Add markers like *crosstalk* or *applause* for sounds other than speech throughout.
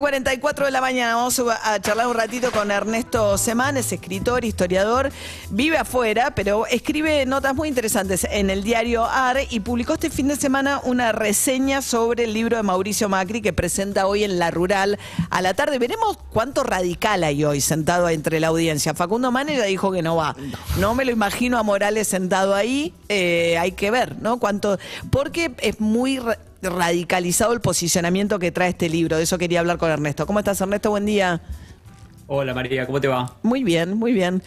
44 de la mañana vamos a charlar un ratito con Ernesto Semán, es escritor, historiador, vive afuera, pero escribe notas muy interesantes en el diario AR y publicó este fin de semana una reseña sobre el libro de Mauricio Macri que presenta hoy en La Rural a la tarde. Veremos cuánto radical hay hoy sentado entre la audiencia. Facundo Mane ya dijo que no va. No me lo imagino a Morales sentado ahí. Eh, hay que ver, ¿no? Cuánto, porque es muy radicalizado el posicionamiento que trae este libro. De eso quería hablar con Ernesto. ¿Cómo estás, Ernesto? Buen día. Hola María, ¿cómo te va? Muy bien, muy bien.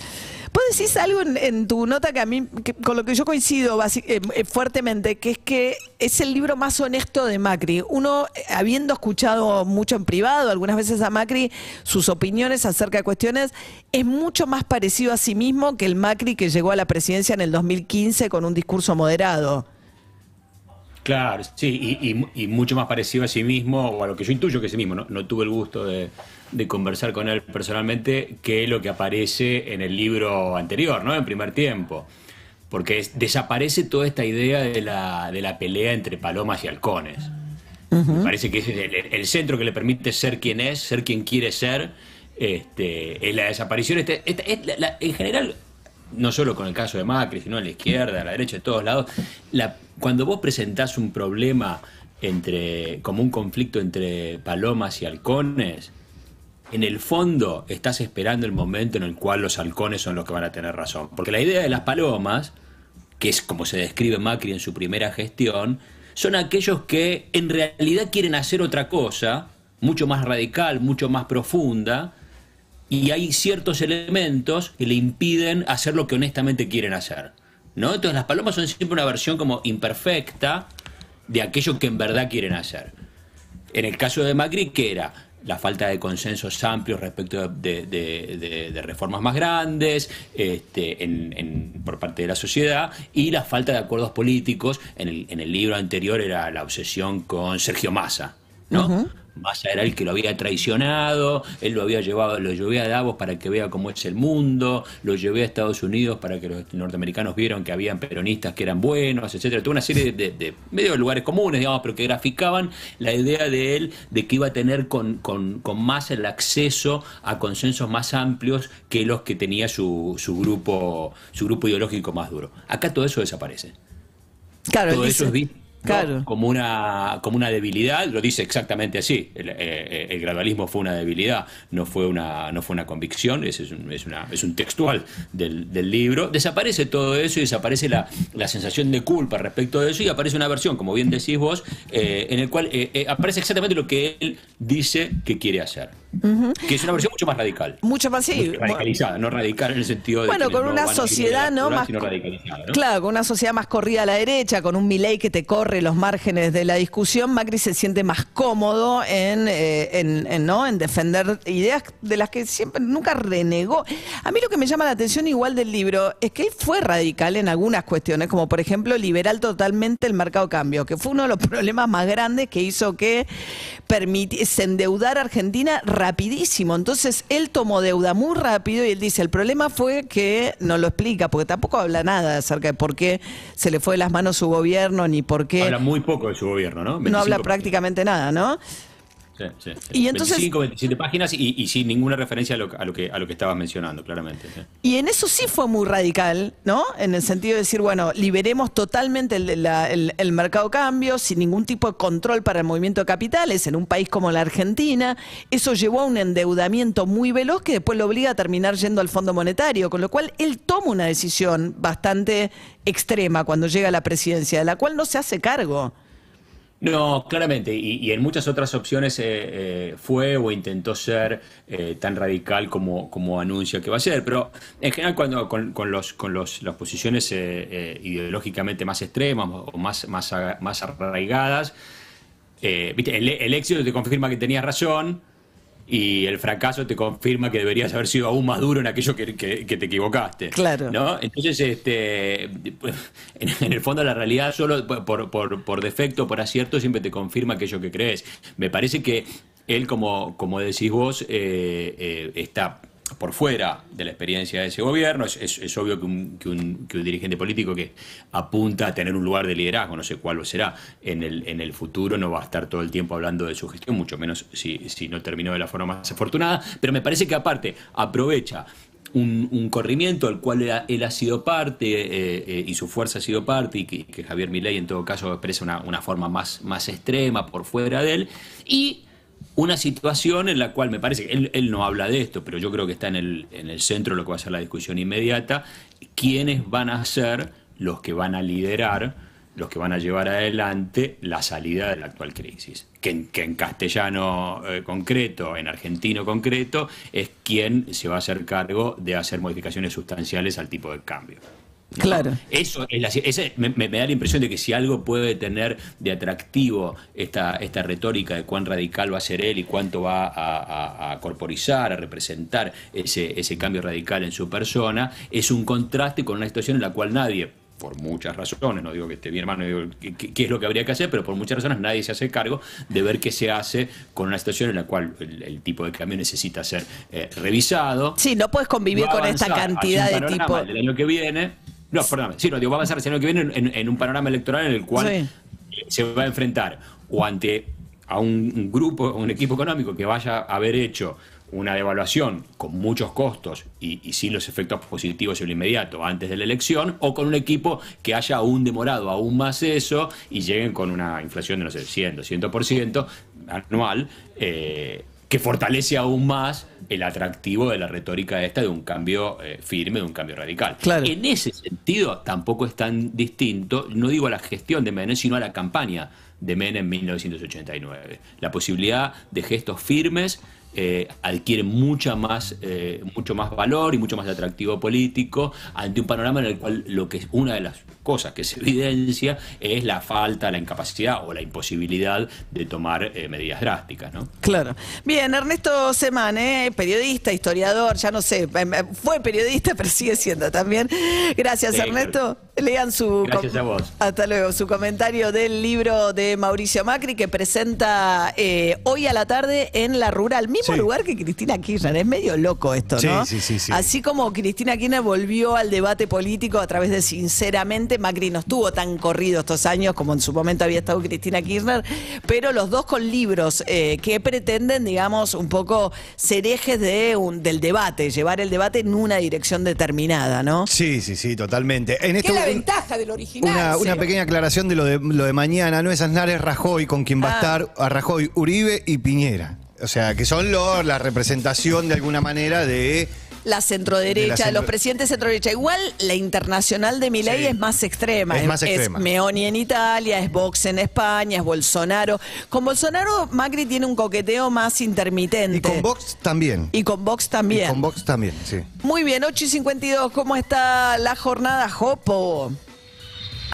¿Puedes decir algo en, tu nota que a mí, con lo que yo coincido eh, eh, fuertemente, que es que es el libro más honesto de Macri. Uno, eh, habiendo escuchado mucho en privado, algunas veces a Macri, sus opiniones acerca de cuestiones, es mucho más parecido a sí mismo que el Macri que llegó a la presidencia en el 2015 con un discurso moderado. Claro, sí, y, mucho más parecido a sí mismo, o a lo que yo intuyo que es sí mismo, no, tuve el gusto de, conversar con él personalmente, que lo que aparece en el libro anterior, ¿no? En primer tiempo. Porque desaparece toda esta idea de la, de la, pelea entre palomas y halcones. Me parece que es el, centro que le permite ser quien es, ser quien quiere ser. Este, es la desaparición. Este, es en general, no solo con el caso de Macri, sino a la izquierda, a la derecha, de todos lados, cuando vos presentás un problema entre, como un conflicto entre palomas y halcones, en el fondo estás esperando el momento en el cual los halcones son los que van a tener razón. Porque la idea de las palomas, que es como se describe Macri en su primera gestión, son aquellos que en realidad quieren hacer otra cosa, mucho más radical, mucho más profunda, y hay ciertos elementos que le impiden hacer lo que honestamente quieren hacer. ¿no? Entonces las palomas son siempre una versión como imperfecta de aquello que en verdad quieren hacer. En el caso de Macri, ¿qué era? La falta de consensos amplios respecto de, reformas más grandes este, por parte de la sociedad y la falta de acuerdos políticos. En el, libro anterior era la obsesión con Sergio Massa, ¿no? Massa era el que lo había traicionado, él lo había llevado, lo llevé a Davos para que vea cómo es el mundo, lo llevé a Estados Unidos para que los norteamericanos vieron que había peronistas que eran buenos, etcétera. Tuvo una serie de, de, de lugares comunes, digamos, pero que graficaban la idea de él de que iba a tener con, con, con más el acceso a consensos más amplios que los que tenía su, su grupo, su grupo ideológico más duro. Acá todo eso desaparece. Claro, todo eso es visto como, una, como una debilidad, lo dice exactamente así. Eh, eh, el, gradualismo fue una debilidad, no fue una, no fue una convicción, es, es, un, es, es un, textual del, libro. Desaparece todo eso y desaparece la, sensación de culpa respecto de eso y aparece una versión, como bien decís vos, eh, en el cual aparece exactamente lo que él dice que quiere hacer. Que es una versión mucho más radical. Mucho más, sí. radicalizada, no radical en el sentido de. Bueno, con una sociedad, ¿no? Más, Claro, con una sociedad más corrida a la derecha, con un Milei que te corre los márgenes de la discusión, Macri se siente más cómodo eh, en, ¿no? en defender ideas de las que siempre nunca renegó. A mí lo que me llama la atención igual del libro es que él fue radical en algunas cuestiones, como por ejemplo liberar totalmente el mercado de cambio, que fue uno de los *laughs* problemas más grandes que hizo que se endeudara Argentina rapidísimo. Entonces él tomó deuda muy rápido y él dice, el problema fue que no lo explica, porque tampoco habla nada acerca de por qué se le fue de las manos su gobierno, ni por qué... Habla muy poco de su gobierno, ¿no? No habla prácticamente nada, ¿no? Y entonces, 25, 27 páginas y, sin ninguna referencia a lo, que, estabas mencionando, claramente. Y en eso sí fue muy radical, ¿no? En el sentido de decir, bueno, liberemos totalmente el, la, el, el mercado cambio sin ningún tipo de control para el movimiento de capitales en un país como la Argentina. Eso llevó a un endeudamiento muy veloz que después lo obliga a terminar yendo al Fondo Monetario, con lo cual él toma una decisión bastante extrema cuando llega a la presidencia, de la cual no se hace cargo. No, claramente, y, en muchas otras opciones eh, eh, fue o intentó ser eh, tan radical como, como anuncia que va a ser, pero en general cuando con, los, con los, las posiciones ideológicamente más extremas o más, más, más arraigadas, el, el éxito te confirma que tenías razón, y el fracaso te confirma que deberías haber sido aún más duro en aquello que, te equivocaste. Claro. Entonces, este, en, el fondo la realidad solo por, por, por defecto, por acierto, siempre te confirma aquello que crees. Me parece que él, como, como decís vos, eh, eh, está por fuera de la experiencia de ese gobierno. Es, obvio que un, dirigente político que apunta a tener un lugar de liderazgo, no sé cuál lo será, en el, en el futuro no va a estar todo el tiempo hablando de su gestión, mucho menos si, no terminó de la forma más afortunada. Pero me parece que aparte aprovecha un, corrimiento al cual él ha, sido parte eh, eh, y su fuerza ha sido parte y que, que Javier Milei en todo caso expresa una, forma más, más extrema por fuera de él y una situación en la cual me parece que él, no habla de esto, pero yo creo que está en el, en el centro de lo que va a ser la discusión inmediata, quiénes van a ser los que van a liderar, los que van a llevar adelante la salida de la actual crisis. Que, en castellano eh, concreto, en argentino concreto, es quien se va a hacer cargo de hacer modificaciones sustanciales al tipo de cambio. Claro. Eso me, da la impresión de que si algo puede tener de atractivo esta, esta retórica de cuán radical va a ser él y cuánto va a, corporizar, a representar ese, ese cambio radical en su persona, es un contraste con una situación en la cual nadie por muchas razones, no digo que esté bien hermano, digo qué es lo que habría que hacer, pero por muchas razones nadie se hace cargo de ver qué se hace con una situación en la cual el, tipo de cambio necesita ser eh, revisado. Sí, no puedes convivir con esta cantidad de tipos. que viene, no, perdóname. Sí, no, digo, va a avanzar el año que viene en, un panorama electoral en el cual se va a enfrentar o ante a un grupo, un equipo económico que vaya a haber hecho una devaluación con muchos costos y, sin los efectos positivos en lo inmediato antes de la elección, o con un equipo que haya aún demorado aún más eso y lleguen con una inflación de, no sé, 100, 200% anual, eh, que fortalece aún más el atractivo de la retórica esta de un cambio eh, firme, de un cambio radical. En ese sentido, tampoco es tan distinto, no digo a la gestión de Menem, sino a la campaña de Menem en 1989. La posibilidad de gestos firmes eh, adquiere mucha más, eh, mucho más valor y mucho más atractivo político ante un panorama en el cual lo que es una de las cosas que se evidencia es la falta, la incapacidad o la imposibilidad de tomar eh, medidas drásticas, ¿no? Claro. Bien, Ernesto Semán, periodista, historiador, ya no sé, em, em, fue periodista, *laughs* pero sigue siendo también. Gracias, Ernesto. Lean su Hasta luego, su comentario del libro de Mauricio Macri que presenta eh, hoy a la tarde en La Rural, mismo lugar que Cristina Kirchner. Es medio loco esto, ¿no? Sí, Así como Cristina Kirchner volvió al debate político a través de Sinceramente Macri no estuvo tan corrido estos años como en su momento había estado Cristina Kirchner, pero los dos con libros eh, que pretenden, digamos, un poco ser ejes del debate, llevar el debate en una dirección determinada, ¿no? Sí, sí, sí, totalmente. En es la ventaja del original? Una, pequeña aclaración de lo de, mañana, no es Aznar, es Rajoy, con quien va a ah. estar a Rajoy, Uribe y Piñera. O sea, que son los, la representación de alguna manera de la centroderecha, de, los presidentes centro centroderecha. Igual la internacional de Milei es más extrema. Es, más extrema. Es Meoni en Italia, es Vox en España, es Bolsonaro. Con Bolsonaro Macri tiene un coqueteo más intermitente. Y con Vox también. Y con Vox también. Y con Vox también, sí. Muy bien, 8 y 52, ¿cómo está la jornada, Jopo?